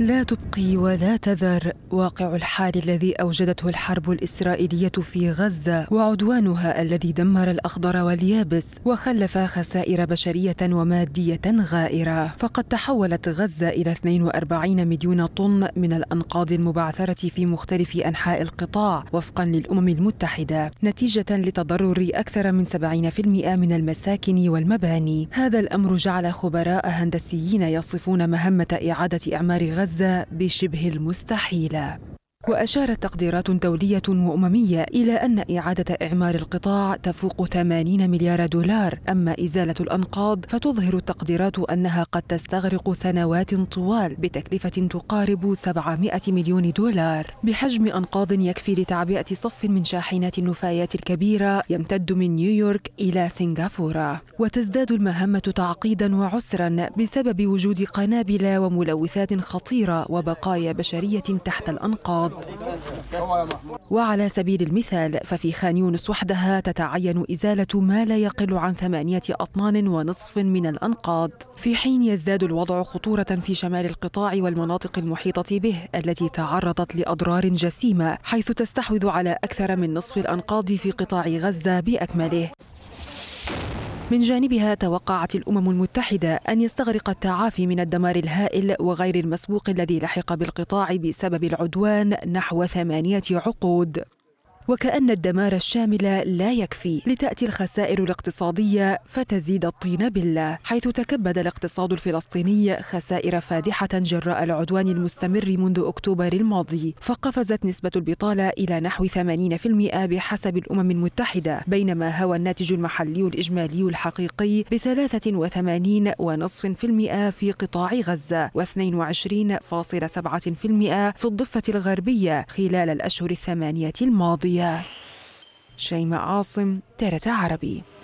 لا تبقي ولا تذر واقع الحال الذي اوجدته الحرب الاسرائيليه في غزه وعدوانها الذي دمر الاخضر واليابس وخلف خسائر بشريه وماديه غائره فقد تحولت غزه الى 42 مليون طن من الانقاض المبعثره في مختلف انحاء القطاع وفقا للامم المتحده نتيجه لتضرر اكثر من 70% من المساكن والمباني هذا الامر جعل خبراء هندسيين يصفون مهمه اعاده اعمار غزه غزة بشبه المستحيلة وأشارت تقديرات دولية وأممية إلى أن إعادة إعمار القطاع تفوق 80 مليار دولار، أما إزالة الأنقاض فتظهر التقديرات أنها قد تستغرق سنوات طوال بتكلفة تقارب 700 مليون دولار، بحجم أنقاض يكفي لتعبئة صف من شاحنات النفايات الكبيرة يمتد من نيويورك إلى سنغافورة، وتزداد المهمة تعقيدا وعسرا بسبب وجود قنابل وملوثات خطيرة وبقايا بشرية تحت الأنقاض. الأرض وعلى سبيل المثال ففي خان يونس وحدها تتعين إزالة ما لا يقل عن ثمانية أطنان ونصف من الأنقاض في حين يزداد الوضع خطورة في شمال القطاع والمناطق المحيطة به التي تعرضت لأضرار جسيمة حيث تستحوذ على أكثر من نصف الأنقاض في قطاع غزة بأكمله من جانبها توقعت الأمم المتحدة أن يستغرق التعافي من الدمار الهائل وغير المسبوق الذي لحق بالقطاع بسبب العدوان نحو ثمانية عقود وكأن الدمار الشامل لا يكفي لتأتي الخسائر الاقتصادية فتزيد الطين بله حيث تكبد الاقتصاد الفلسطيني خسائر فادحة جراء العدوان المستمر منذ أكتوبر الماضي فقفزت نسبة البطالة إلى نحو 80% بحسب الأمم المتحدة بينما هوى الناتج المحلي الإجمالي الحقيقي ب 83.5% في قطاع غزة و 22.7% في الضفة الغربية خلال الأشهر الثمانية الماضية شيماء عاصم تارة عربي